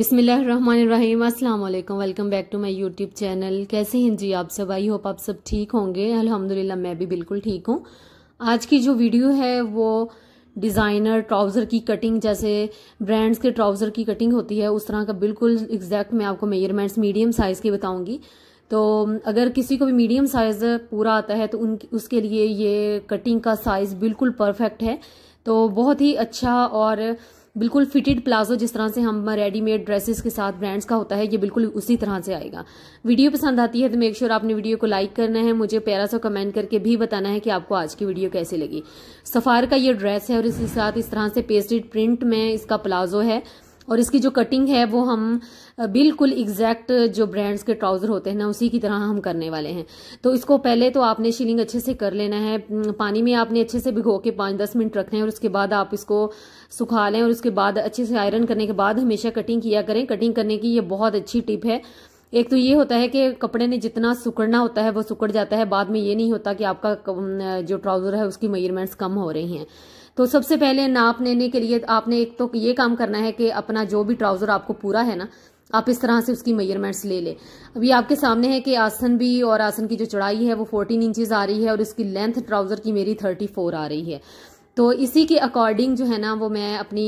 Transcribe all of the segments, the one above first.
बिसमीम अस्सलाम वालेकुम welcome back to my YouTube channel कैसे हैं जी आप सब आई होप आप सब ठीक होंगे अल्हम्दुलिल्लाह मैं भी बिल्कुल ठीक हूँ आज की जो वीडियो है वो डिज़ाइनर ट्राउज़र की कटिंग जैसे ब्रांड्स के ट्राउज़र की कटिंग होती है उस तरह का बिल्कुल एग्जैक्ट मैं आपको मेजरमेंट्स मीडियम साइज़ की बताऊँगी तो अगर किसी को भी मीडियम साइज़ पूरा आता है तो उन उसके लिए ये कटिंग का साइज़ बिल्कुल परफेक्ट है तो बहुत ही अच्छा और बिल्कुल फिटेड प्लाजो जिस तरह से हम रेडीमेड ड्रेसेस के साथ ब्रांड्स का होता है ये बिल्कुल उसी तरह से आएगा वीडियो पसंद आती है तो मेक श्योर आपने वीडियो को लाइक करना है मुझे प्यारा सा कमेंट करके भी बताना है कि आपको आज की वीडियो कैसे लगी सफार का ये ड्रेस है और इसके साथ इस तरह से पेस्टेड प्रिंट में इसका प्लाजो है और इसकी जो कटिंग है वो हम बिल्कुल एग्जैक्ट जो ब्रांड्स के ट्राउज़र होते हैं ना उसी की तरह हम करने वाले हैं तो इसको पहले तो आपने शीलिंग अच्छे से कर लेना है पानी में आपने अच्छे से भिगो के पाँच दस मिनट रखने हैं और उसके बाद आप इसको सुखा लें और उसके बाद अच्छे से आयरन करने के बाद हमेशा कटिंग किया करें कटिंग करने की ये बहुत अच्छी टिप है एक तो ये होता है कि कपड़े ने जितना सुकड़ना होता है वो सुकड़ जाता है बाद में ये नहीं होता कि आपका जो ट्राउज़र है उसकी मेजरमेंट्स कम हो रही हैं तो सबसे पहले नाप लेने के लिए आपने एक तो ये काम करना है कि अपना जो भी ट्राउज़र आपको पूरा है ना आप इस तरह से उसकी मेजरमेंट्स ले लें अभी आपके सामने है कि आसन भी और आसन की जो चौड़ाई है वो फोर्टीन इंचज़ आ रही है और इसकी लेंथ ट्राउज़र की मेरी थर्टी फोर आ रही है तो इसी के अकॉर्डिंग जो है ना वो मैं अपनी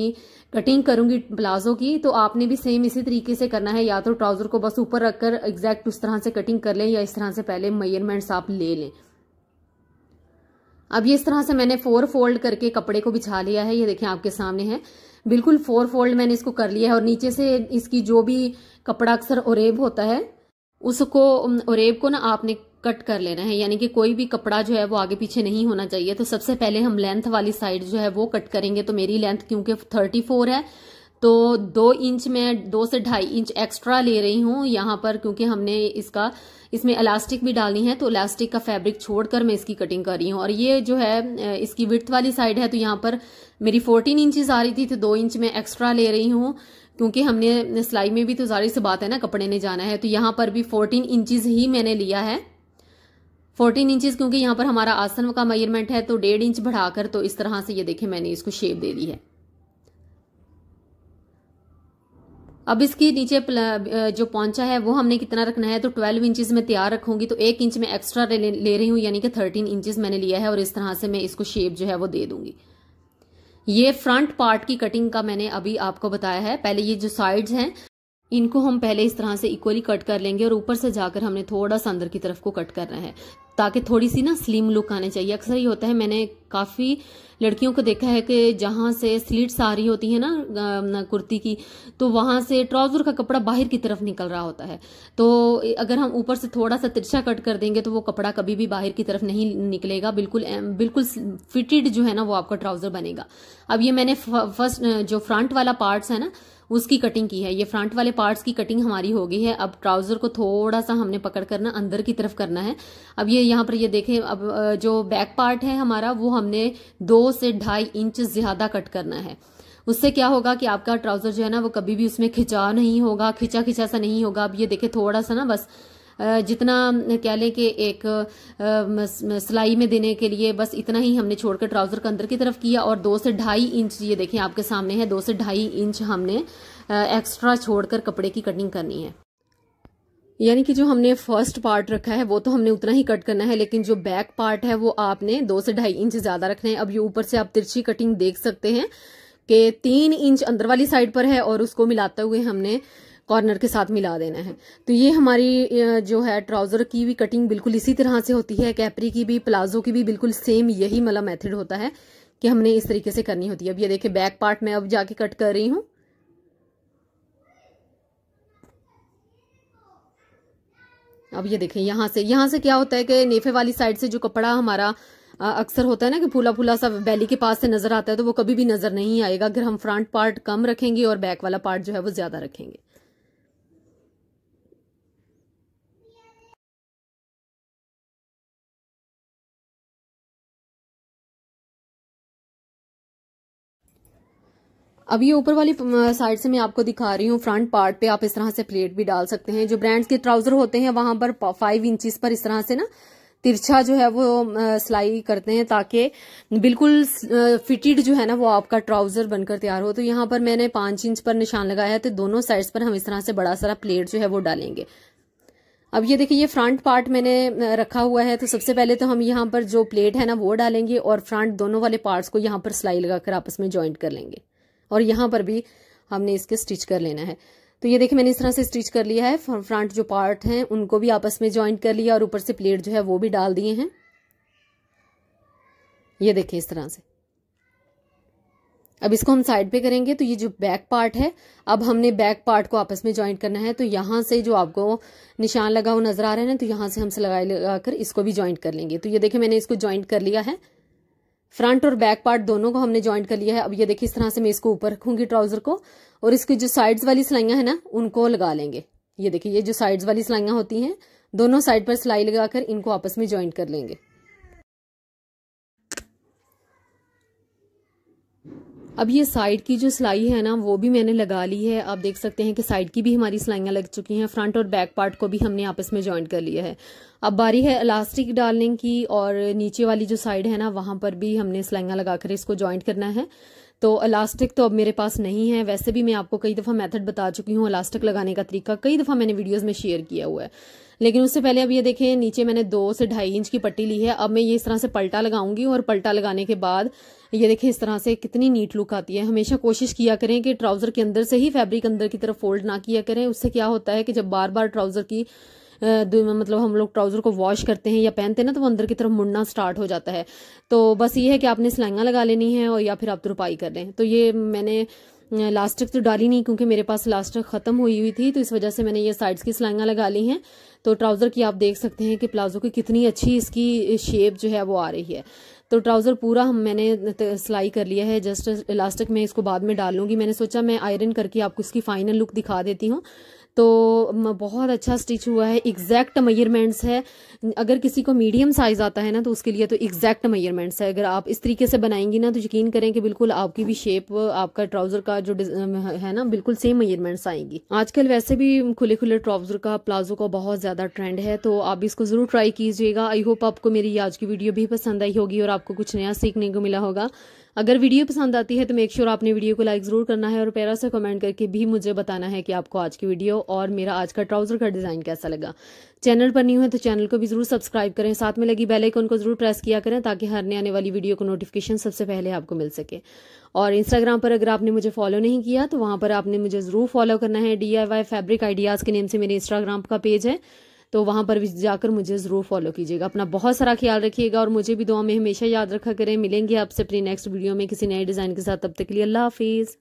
कटिंग करूंगी प्लाजो की तो आपने भी सेम इसी तरीके से करना है या तो ट्राउज़र को बस ऊपर रखकर एग्जैक्ट उस तरह से कटिंग कर लें या इस तरह से पहले मेजरमेंट्स आप ले लें अब ये इस तरह से मैंने फोर फोल्ड करके कपड़े को बिछा लिया है ये देखें आपके सामने है बिल्कुल फोर फोल्ड मैंने इसको कर लिया है और नीचे से इसकी जो भी कपड़ा अक्सर ओरेब होता है उसको ओरेब को ना आपने कट कर लेना है यानी कि कोई भी कपड़ा जो है वो आगे पीछे नहीं होना चाहिए तो सबसे पहले हम लेंथ वाली साइड जो है वो कट करेंगे तो मेरी लेंथ क्योंकि थर्टी फोर है तो दो इंच में दो से ढाई इंच एक्स्ट्रा ले रही हूँ यहाँ पर क्योंकि हमने इसका इसमें इलास्टिक भी डालनी है तो इलास्टिक का फैब्रिक छोड़कर मैं इसकी कटिंग कर रही हूँ और ये जो है इसकी विर्थ वाली साइड है तो यहाँ पर मेरी फोर्टीन इंचज आ रही थी तो दो इंच में एक्स्ट्रा ले रही हूँ क्योंकि हमने सिलाई में भी तो जारी से बात है ना कपड़े ने जाना है तो यहाँ पर भी फोर्टीन इंचज ही मैंने लिया है फोर्टीन इंचज क्योंकि यहाँ पर हमारा आसन का मेजरमेंट है तो डेढ़ इंच बढ़ाकर तो इस तरह से ये देखें मैंने इसको शेप दे दी है अब इसके नीचे जो पौचा है वो हमने कितना रखना है तो ट्वेल्व इंचेस में तैयार रखूंगी तो एक इंच में एक्स्ट्रा ले, ले रही हूँ यानी कि थर्टीन इंचेस मैंने लिया है और इस तरह से मैं इसको शेप जो है वो दे दूंगी ये फ्रंट पार्ट की कटिंग का मैंने अभी आपको बताया है पहले ये जो साइड्स हैं इनको हम पहले इस तरह से इक्वली कट कर लेंगे और ऊपर से जाकर हमने थोड़ा सा अंदर की तरफ को कट करना है ताकि थोड़ी सी ना स्लिम लुक आने चाहिए अक्सर ये होता है मैंने काफ़ी लड़कियों को देखा है कि जहाँ से स्लीट्स आ रही होती है ना, ना कुर्ती की तो वहाँ से ट्राउज़र का कपड़ा बाहर की तरफ निकल रहा होता है तो अगर हम ऊपर से थोड़ा सा तिरछा कट कर देंगे तो वो कपड़ा कभी भी बाहर की तरफ नहीं निकलेगा बिल्कुल बिल्कुल फिटेड जो है ना वो आपका ट्राउज़र बनेगा अब ये मैंने फर्स्ट जो फ्रंट वाला पार्ट्स है ना उसकी कटिंग की है ये फ्रंट वाले पार्ट्स की कटिंग हमारी हो गई है अब ट्राउजर को थोड़ा सा हमने पकड़ करना अंदर की तरफ करना है अब ये यहाँ पर ये देखें अब जो बैक पार्ट है हमारा वो हमने दो से ढाई इंच ज्यादा कट करना है उससे क्या होगा कि आपका ट्राउजर जो है ना वो कभी भी उसमें खिंचाव नहीं होगा खिंचा खिंचा सा नहीं होगा अब ये देखे थोड़ा सा ना बस जितना कह लें कि एक सिलाई में देने के लिए बस इतना ही हमने छोड़कर ट्राउज़र का अंदर की तरफ किया और दो से ढाई इंच ये देखें आपके सामने है दो से ढाई इंच हमने एक्स्ट्रा छोड़कर कपड़े की कटिंग करनी है यानी कि जो हमने फर्स्ट पार्ट रखा है वो तो हमने उतना ही कट करना है लेकिन जो बैक पार्ट है वो आपने दो से ढाई इंच ज़्यादा रखना है अब ये ऊपर से आप तिरछी कटिंग देख सकते हैं कि तीन इंच अंदर वाली साइड पर है और उसको मिलाते हुए हमने कॉर्नर के साथ मिला देना है तो ये हमारी जो है ट्राउज़र की भी कटिंग बिल्कुल इसी तरह से होती है कैपरी की भी प्लाजो की भी बिल्कुल सेम यही मतलब मेथड होता है कि हमने इस तरीके से करनी होती है अब ये देखिए बैक पार्ट में अब जाके कट कर रही हूं अब ये देखें यहाँ से यहाँ से क्या होता है कि नेफे वाली साइड से जो कपड़ा हमारा अक्सर होता है ना कि फूला फूला सा बैली के पास से नजर आता है तो वो कभी भी नजर नहीं आएगा अगर हम फ्रंट पार्ट कम रखेंगे और बैक वाला पार्ट जो है वो ज्यादा रखेंगे अब ये ऊपर वाली साइड से मैं आपको दिखा रही हूँ फ्रंट पार्ट पे आप इस तरह से प्लेट भी डाल सकते हैं जो ब्रांड्स के ट्राउजर होते हैं वहां पर फाइव इंचिस पर इस तरह से ना तिरछा जो है वो सिलाई करते हैं ताकि बिल्कुल फिटेड जो है ना वो आपका ट्राउजर बनकर तैयार हो तो यहाँ पर मैंने पांच इंच पर निशान लगाया है तो दोनों साइड्स पर हम इस तरह से बड़ा सारा प्लेट जो है वो डालेंगे अब ये देखिए ये फ्रंट पार्ट मैंने रखा हुआ है तो सबसे पहले तो हम यहाँ पर जो प्लेट है ना वो डालेंगे और फ्रंट दोनों वाले पार्ट्स को यहाँ पर सिलाई लगाकर आपस में ज्वाइंट कर लेंगे और यहां पर भी हमने इसके स्टिच कर लेना है तो ये देखिए मैंने इस तरह से स्टिच कर लिया है फ्रंट जो पार्ट हैं उनको भी आपस में ज्वाइंट कर लिया और ऊपर से प्लेट जो है वो भी डाल दिए हैं ये देखिए इस तरह से अब इसको हम साइड पे करेंगे तो ये जो बैक पार्ट है अब हमने बैक पार्ट को आपस में ज्वाइंट करना है तो यहां से जो आपको निशान लगा हुआ नजर आ रहा है ना तो यहां से हमसे लगा लगाकर इसको भी ज्वाइंट कर लेंगे तो ये देखिए मैंने इसको ज्वाइंट कर लिया है फ्रंट और बैक पार्ट दोनों को हमने ज्वाइंट कर लिया है अब ये देखिए इस तरह से मैं इसको ऊपर रखूंगी ट्राउजर को और इसकी जो साइड्स वाली सिलाइयां है ना उनको लगा लेंगे ये देखिए ये जो साइड्स वाली सिलाइयां होती हैं दोनों साइड पर सिलाई लगाकर इनको आपस में ज्वाइंट कर लेंगे अब ये साइड की जो सिलाई है ना वो भी मैंने लगा ली है आप देख सकते हैं कि साइड की भी हमारी सिलाइयाँ लग चुकी हैं फ्रंट और बैक पार्ट को भी हमने आपस में ज्वाइंट कर लिया है अब बारी है इलास्टिक डालने की और नीचे वाली जो साइड है ना वहाँ पर भी हमने सिलाइयाँ लगा कर इसको ज्वाइंट करना है तो इलास्टिक तो अब मेरे पास नहीं है वैसे भी मैं आपको कई दफ़ा मेथड बता चुकी हूँ इलास्टिक लगाने का तरीका कई दफ़ा मैंने वीडियोज़ में शेयर किया हुआ है लेकिन उससे पहले अब ये देखें नीचे मैंने दो से ढाई इंच की पट्टी ली है अब मैं ये इस तरह से पलटा लगाऊंगी और पलटा लगाने के बाद ये देखें इस तरह से कितनी नीट लुक आती है हमेशा कोशिश किया करें कि ट्राउजर के अंदर से ही फैब्रिक अंदर की तरफ फोल्ड ना किया करें उससे क्या होता है कि जब बार बार ट्राउजर की मतलब हम लोग ट्राउजर को वॉश करते हैं या पहनते हैं ना तो वो अंदर की तरफ मुड़ना स्टार्ट हो जाता है तो बस ये है कि आपने सिलाइयाँ लगा लेनी है और या फिर आप तुरपाई कर लें तो ये मैंने लास्टिक तो डाली नहीं क्योंकि मेरे पास लास्टिक ख़त्म हुई हुई थी तो इस वजह से मैंने ये साइड्स की सिलाइयाँ लगा ली हैं तो ट्राउज़र की आप देख सकते हैं कि प्लाजो की कितनी अच्छी इसकी शेप जो है वो आ रही है तो ट्राउज़र पूरा हम मैंने सिलाई कर लिया है जस्ट इलास्टिक में इसको बाद में डालूंगी मैंने सोचा मैं आयरन करके आपको इसकी फाइनल लुक दिखा देती हूँ तो बहुत अच्छा स्टिच हुआ है एग्जैक्ट मयरमेंट्स है अगर किसी को मीडियम साइज आता है ना तो उसके लिए तो एग्जैक्ट मयरमेंट्स है अगर आप इस तरीके से बनाएंगी ना तो यकीन करें कि बिल्कुल आपकी भी शेप आपका ट्राउजर का जो है ना बिल्कुल सेम मयरमेंट्स आएंगी आजकल वैसे भी खुले खुले ट्राउजर का प्लाजो का बहुत ज्यादा ट्रेंड है तो आप इसको जरूर ट्राई कीजिएगा आई होप आपको मेरी आज की वीडियो भी पसंद आई होगी और आपको कुछ नया सीखने को मिला होगा अगर वीडियो पसंद आती है तो मेक श्योर आपने वीडियो को लाइक ज़रूर करना है और पैरा से कमेंट करके भी मुझे बताना है कि आपको आज की वीडियो और मेरा आज का ट्राउज़र का डिज़ाइन कैसा लगा चैनल पर न्यू है तो चैनल को भी ज़रूर सब्सक्राइब करें साथ में लगी बेल आइकन को ज़रूर प्रेस किया करें ताकि हर आने वाली वीडियो को नोटिफिकेशन सबसे पहले आपको मिल सके और इंस्टाग्राम पर अगर आपने मुझे फॉलो नहीं किया तो वहाँ पर आपने मुझे ज़रूर फॉलो करना है D I Y fabric ideas के नेम से मेरे इंस्टाग्राम का पेज है तो वहां पर भी जाकर मुझे ज़रूर फॉलो कीजिएगा अपना बहुत सारा ख्याल रखिएगा और मुझे भी दुआ में हमेशा याद रखा करें मिलेंगे आपसे अपनी नेक्स्ट वीडियो में किसी नए डिज़ाइन के साथ तब तक के लिए अल्लाह हाफिज़